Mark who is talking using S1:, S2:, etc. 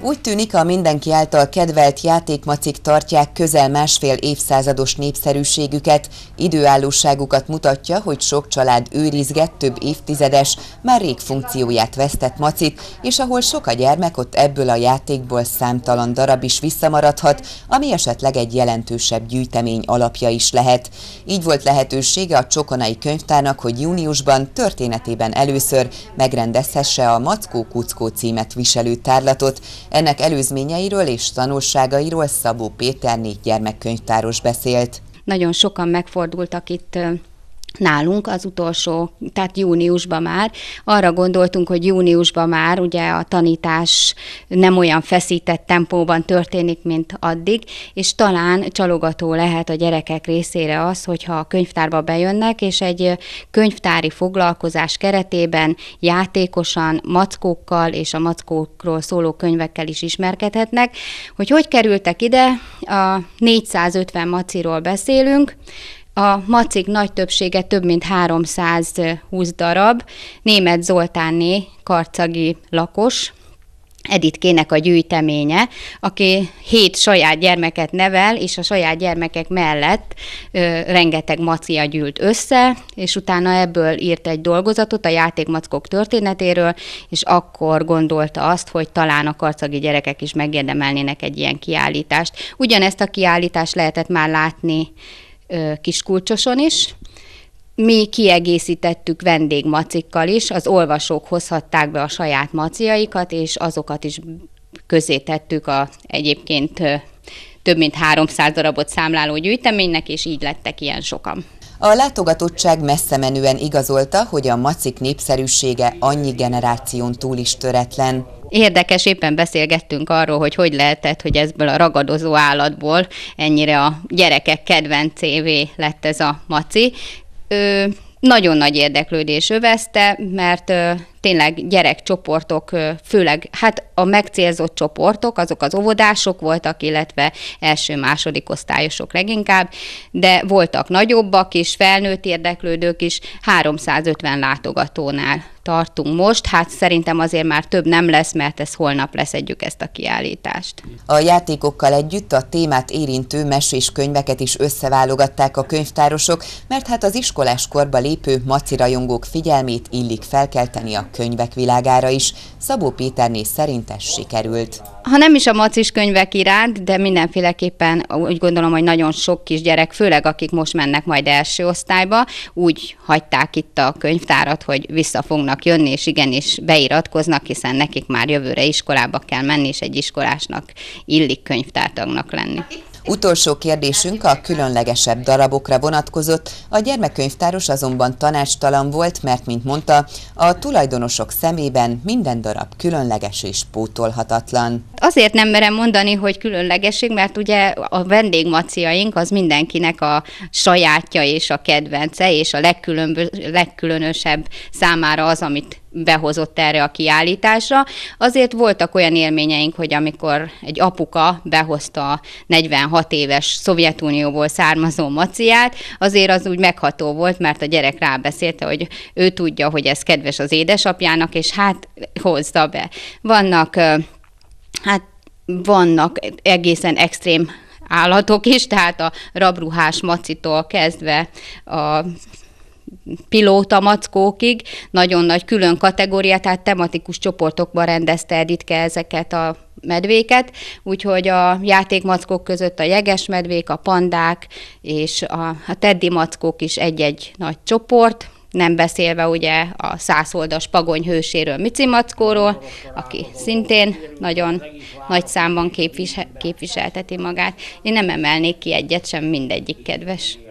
S1: Úgy tűnik, a mindenki által kedvelt játékmacik tartják közel másfél évszázados népszerűségüket. Időállóságukat mutatja, hogy sok család őrizget több évtizedes, már rég funkcióját vesztett macit, és ahol sok a gyermek, ott ebből a játékból számtalan darab is visszamaradhat, ami esetleg egy jelentősebb gyűjtemény alapja is lehet. Így volt lehetősége a Csokonai könyvtárnak, hogy júniusban történetében először megrendezhesse a Mackó Kuckó címet viselő tárlatot, ennek előzményeiről és tanulságairól Szabó Péter négy gyermekkönyvtáros beszélt.
S2: Nagyon sokan megfordultak itt nálunk az utolsó, tehát júniusban már. Arra gondoltunk, hogy júniusban már ugye a tanítás nem olyan feszített tempóban történik, mint addig, és talán csalogató lehet a gyerekek részére az, hogyha a könyvtárba bejönnek, és egy könyvtári foglalkozás keretében játékosan mackókkal és a mackókról szóló könyvekkel is ismerkedhetnek, hogy hogy kerültek ide, a 450 maciról beszélünk, a macik nagy többsége több mint 320 darab, német Zoltánné, karcagi lakos, Editkének a gyűjteménye, aki hét saját gyermeket nevel, és a saját gyermekek mellett ö, rengeteg macia gyűlt össze, és utána ebből írt egy dolgozatot a játékmackok történetéről, és akkor gondolta azt, hogy talán a karcagi gyerekek is megérdemelnének egy ilyen kiállítást. Ugyanezt a kiállítást lehetett már látni kiskulcsoson is. Mi kiegészítettük vendégmacikkal is, az olvasók hozhatták be a saját maciaikat, és azokat is közé tettük a egyébként több mint 300 darabot számláló gyűjteménynek, és így lettek ilyen sokan.
S1: A látogatottság messze menően igazolta, hogy a macik népszerűsége annyi generáción túl is töretlen.
S2: Érdekes, éppen beszélgettünk arról, hogy hogy lehetett, hogy ezből a ragadozó állatból ennyire a gyerekek kedvencévé lett ez a maci. Ö, nagyon nagy érdeklődés övezte, mert tényleg gyerekcsoportok, főleg hát a megcélzott csoportok, azok az óvodások voltak, illetve első-második osztályosok leginkább, de voltak nagyobbak is, felnőtt érdeklődők is, 350 látogatónál tartunk most. Hát szerintem azért már több nem lesz, mert ez holnap leszedjük ezt a kiállítást.
S1: A játékokkal együtt a témát érintő mesés könyveket is összeválogatták a könyvtárosok, mert hát az iskolás korba lépő maci rajongók figyelmét illik felkelteni a könyvek világára is, Szabó Péterné szerint ez sikerült.
S2: Ha nem is a macis könyvek iránt, de mindenféleképpen úgy gondolom, hogy nagyon sok kisgyerek, főleg akik most mennek majd első osztályba, úgy hagyták itt a könyvtárat, hogy vissza fognak jönni, és igenis beiratkoznak, hiszen nekik már jövőre iskolába kell menni, és egy iskolásnak illik könyvtártagnak lenni.
S1: Utolsó kérdésünk a különlegesebb darabokra vonatkozott, a gyermekkönyvtáros azonban tanácstalan volt, mert, mint mondta, a tulajdonosok szemében minden darab különleges és pótolhatatlan.
S2: Azért nem merem mondani, hogy különlegesség, mert ugye a vendégmaciaink az mindenkinek a sajátja és a kedvence, és a legkülönösebb számára az, amit behozott erre a kiállításra. Azért voltak olyan élményeink, hogy amikor egy apuka behozta a 46 éves Szovjetunióból származó maciát, azért az úgy megható volt, mert a gyerek rábeszélte, hogy ő tudja, hogy ez kedves az édesapjának, és hát hozza be. Vannak, hát vannak egészen extrém állatok is, tehát a rabruhás macitól kezdve a pilóta mackókig, nagyon nagy külön kategóriát, tehát tematikus csoportokban rendezte Editke ezeket a medvéket, úgyhogy a játékmackók között a jeges medvék, a pandák és a, a teddy mackók is egy-egy nagy csoport, nem beszélve ugye a százoldas pagony hőséről, Mici Mackóról, aki szintén nagyon nagy számban képvisel, képviselteti magát. Én nem emelnék ki egyet sem, mindegyik kedves.